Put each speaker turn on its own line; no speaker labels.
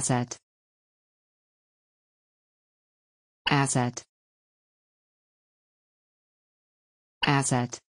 Asset. Asset. Asset.